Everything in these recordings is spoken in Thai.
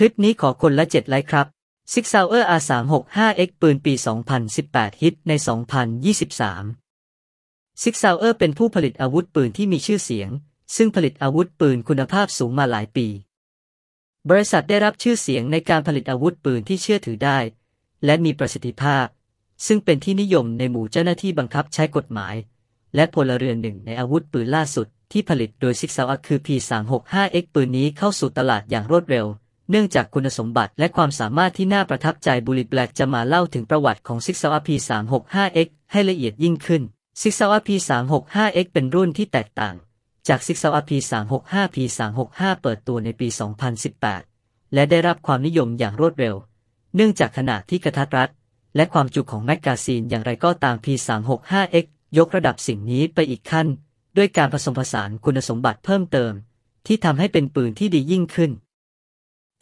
คลิปนี้ขอคนละเจ็ดไลค์ครับ Six Hour R365X ปืนปี 2018 ฮิตใน 2023 Six Hour เป็นผู้ผลิตอาวุธปืนที่มีชื่อเสียง ซึ่งผลิตอาวุธปืนคุณภาพสูงมาหลายปี บริษัทได้รับชื่อเสียงในการผลิตอาวุธปืนที่เชื่อถือได้ และมีประสิทธิภาพ ซึ่งเป็นที่นิยมในหมู่เจ้าหน้าที่บังคับใช้กฎหมาย และพลเรือนหนึ่งในอาวุธปืนล่าสุด ที่ผลิตโดยซิกซาวคือ P365X ปืนนี้เข้าสู่ตลาดอย่างรวดเร็วเนื่องจากคุณสมบัติและความสามารถที่น่าประทับใจบุลิแบล็กจะมาเล่าถึงประวัติของซิก6วา p 365X ให้ละเอียดยิ่งขึ้นซิก6วา p 365X เป็นรุ่นที่แตกต่างจากซิก 6LRP 365P 365เปิดตัวในปี 2018 และได้รับความนิยมอย่างรวดเร็ว เนื่องจากขนาดที่กระทัดรัดและความจุของแมกกาซีนอย่างไรก็ตาม P 365X ยกระดับสิ่งนี้ไปอีกขั้นด้วยการผสมผสานคุณสมบัติเพิ่มเติมที่ทำให้เป็นปืนที่ดียิ่งขึ้น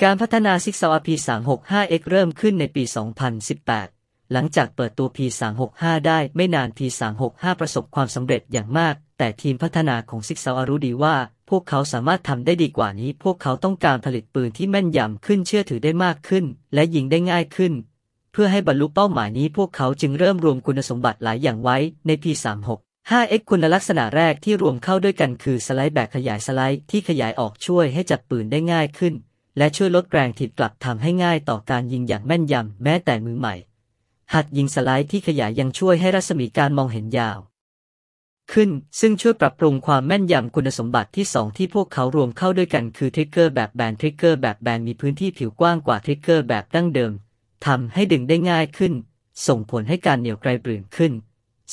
การพัฒนาซิกซาว P365X เริ่มขึ้นในปี 2018 หลังจากเปิดตัว P365 ได้ไม่นาน P365 ประสบความสำเร็จอย่างมาก แต่ทีมพัฒนาของซิกซาวรู้ดีว่า พวกเขาสามารถทำได้ดีกว่านี้พวกเขาต้องการผลิตปืนที่แม่นยำขึ้นเชื่อถือได้มากขึ้น และยิงได้ง่ายขึ้น เพื่อให้บรรลุเป้าหมายนี้ พวกเขาจึงเริ่มรวมคุณสมบัติหลายอย่างไว้ใน P36 5x คุณลักษณะแรกที่รวมเข้าด้วยกันคือสไลด์แบบขยายสไลด์ที่ขยายออกช่วยให้จับปืนได้ง่ายขึ้นและช่วยลดแรงถีบกลับทำให้ง่ายต่อการยิงอย่างแม่นยำแม้แต่มือใหม่ หัดยิงสไลด์ที่ขยายยังช่วยให้รัศมีการมองเห็นยาว ขึ้นซึ่งช่วยปรับปรุงความแม่นยำคุณสมบัติที่ 2 ที่พวกเขารวมเข้าด้วยกันคือทริกเกอร์แบบแบนทริกเกอร์แบบแบนมีพื้นที่ผิวกว้างกว่าทริกเกอร์ แบบดั้งเดิมทำให้ดึงได้ง่ายขึ้น ส่งผลให้การเหนี่ยวไกลปลืองขึ้น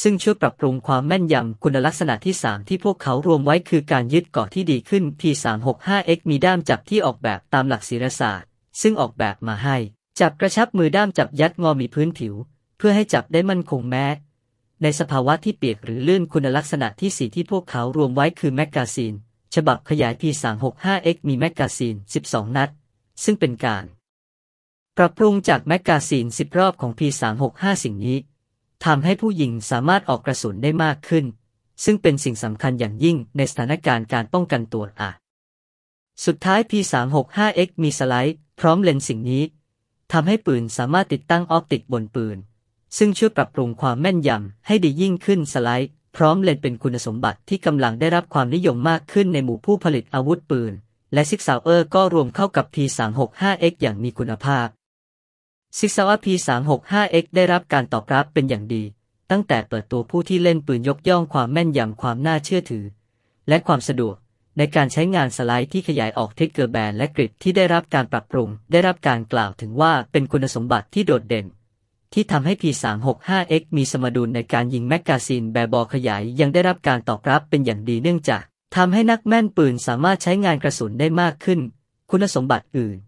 ซึ่งช่วยปรับปรุงความแม่นยำคุณลักษณะที่ 3 ที่พวกเขารวมไว้คือการยึดเกาะที่ดีขึ้น P365X มีด้ามจับที่ออกแบบตามหลักศิลศาสตร์ซึ่งออกแบบมาให้ จับกระชับมือด้ามจับยัดงอมีพื้นผิว เพื่อให้จับได้มั่นคงแม้ ในสภาวะที่เปียกหรือลื่นคุณลักษณะที่4ที่พวกเขารวมไว้คือแมกกาซีนฉบับขยาย P365X มีแมกกาซีน 12 นัด ซึ่งเป็นการ ปรับปรุงจากแมกกาซีน 10 รอบของ P365 สิ่งนี้ทำให้ผู้หญิงสามารถออกกระสุนได้มากขึ้น ซึ่งเป็นสิ่งสำคัญอย่างยิ่งในสถานการณ์การป้องกันตัวอะสุดท้าย P365X มีสไลด์ พร้อมเลนส์สิ่งนี้ ทำให้ปืนสามารถติดตั้งออปติกบนปืนซึ่งช่วยปรับปรุงความแม่นยำ ให้ดียิ่งขึ้นสไลด์ พร้อมเลนเป็นคุณสมบัติที่กำลังได้รับความนิยมมากขึ้นในหมู่ผู้ผลิตอาวุธปืนและซิกซาวเออร์ก็รวมเข้ากับ P365X อย่างมีคุณภาพซิกซาวะ P365X ได้รับการตอบรับเป็นอย่างดี ตั้งแต่เปิดตัวผู้ที่เล่นปืนยกย่องความแม่นยำความน่าเชื่อถือ และความสะดวก ในการใช้งานสไลด์ที่ขยายออกทคเกอร์แบนและกริดที่ได้รับการปรับปรุงได้รับการกล่าวถึงว่าเป็นคุณสมบัติที่โดดเด่น ที่ทำให้ P365X มีสมดุลในการยิงแมกกาซีนแบบบอขยายยังได้รับการตอบรับเป็นอย่างดี เนื่องจากทำให้นักแม่นปืนสามารถใช้งานกระสุนได้มากขึ้น คุณสมบัติอื่น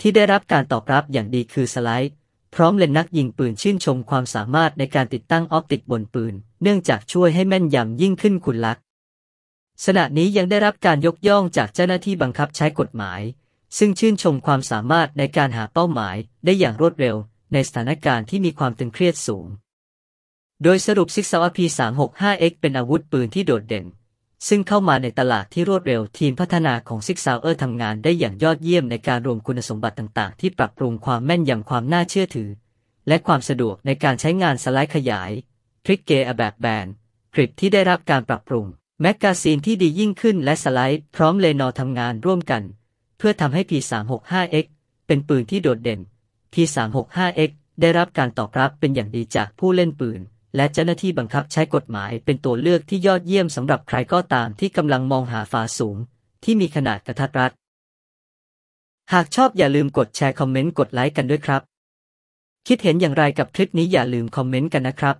ที่ได้รับการตอบรับอย่างดีคือสไลด์ พร้อมเล่นนักยิงปืน ชื่นชมความสามารถในการติดตั้งออปติกบนปืนเนื่องจากช่วยให้แม่นยำยิ่งขึ้นคุณลักษขณะนี้ยังได้รับการยกย่องจากเจ้าหน้าที่บังคับใช้กฎหมาย ซึ่งชื่นชมความสามารถในการหาเป้าหมายได้อย่างรวดเร็ว ในสถานการณ์ที่มีความตึงเครียดสูงโดยสรุปซิกซาวพี 365X เป็นอาวุธปืนที่โดดเด่นซึ่งเข้ามาในตลาดที่รวดเร็วทีมพัฒนาของซซิกาวเออร์ทำงานได้อย่างยอดเยี่ยมในการรวมคุณสมบัติต่างๆ ที่ปรับปรุงความแม่นยำความน่าเชื่อถือ และความสะดวกในการใช้งานสไลด์ขยายทริกเกอร์แบบแบนคลิปที่ได้รับการปรับปรุง แมกกาซีนที่ดียิ่งขึ้นและสไลด์พร้อมเลนอทำงานร่วมกัน เพื่อทำให้ P365X เป็นปืนที่โดดเด่น P365X ได้รับการตอบรับเป็นอย่างดีจากผู้เล่นปืนและเจ้าหน้าที่บังคับใช้กฎหมายเป็นตัวเลือกที่ยอดเยี่ยมสำหรับใครก็ตามที่กำลังมองหาฝาสูงที่มีขนาดกระทัดรัดหากชอบอย่าลืมกดแชร์คอมเมนต์กดไลค์กันด้วยครับ คิดเห็นอย่างไรกับคลิปนี้อย่าลืมคอมเมนต์กันนะครับ